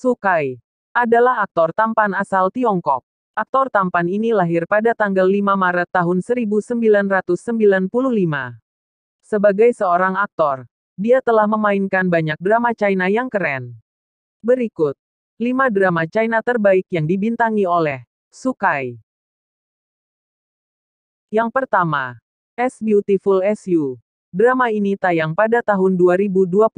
Su Kai adalah aktor tampan asal Tiongkok. Aktor tampan ini lahir pada tanggal 5 Maret tahun 1995. Sebagai seorang aktor, dia telah memainkan banyak drama China yang keren. Berikut 5 drama China terbaik yang dibintangi oleh Su Kai. Yang pertama, As Beautiful As You. Drama ini tayang pada tahun 2024.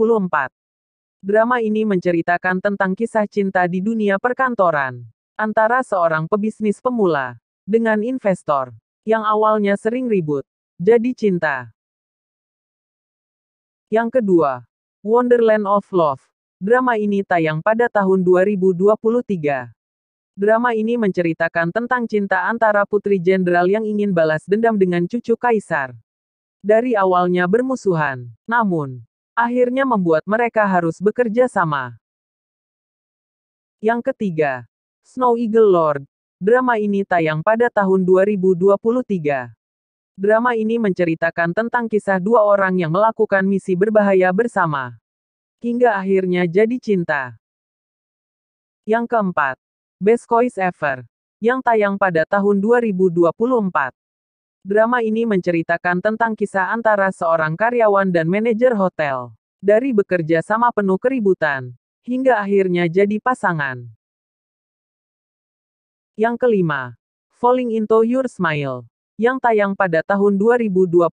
Drama ini menceritakan tentang kisah cinta di dunia perkantoran antara seorang pebisnis pemula dengan investor yang awalnya sering ribut, jadi cinta. Yang kedua, Wonderland of Love. Drama ini tayang pada tahun 2023. Drama ini menceritakan tentang cinta antara putri jenderal yang ingin balas dendam dengan cucu kaisar. Dari awalnya bermusuhan, namun akhirnya membuat mereka harus bekerja sama. Yang ketiga, Snow Eagle Lord. Drama ini tayang pada tahun 2023. Drama ini menceritakan tentang kisah dua orang yang melakukan misi berbahaya bersama. Hingga akhirnya jadi cinta. Yang keempat, Best Choice Ever. Yang tayang pada tahun 2024. Drama ini menceritakan tentang kisah antara seorang karyawan dan manajer hotel. Dari bekerja sama penuh keributan, hingga akhirnya jadi pasangan. Yang kelima, Falling Into Your Smile, yang tayang pada tahun 2021.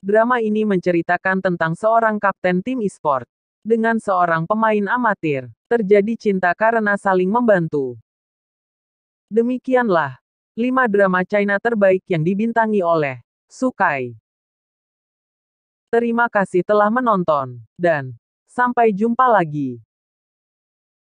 Drama ini menceritakan tentang seorang kapten tim e-sport dengan seorang pemain amatir. Terjadi cinta karena saling membantu. Demikianlah 5 drama China terbaik yang dibintangi oleh Sukai. Terima kasih telah menonton, dan sampai jumpa lagi.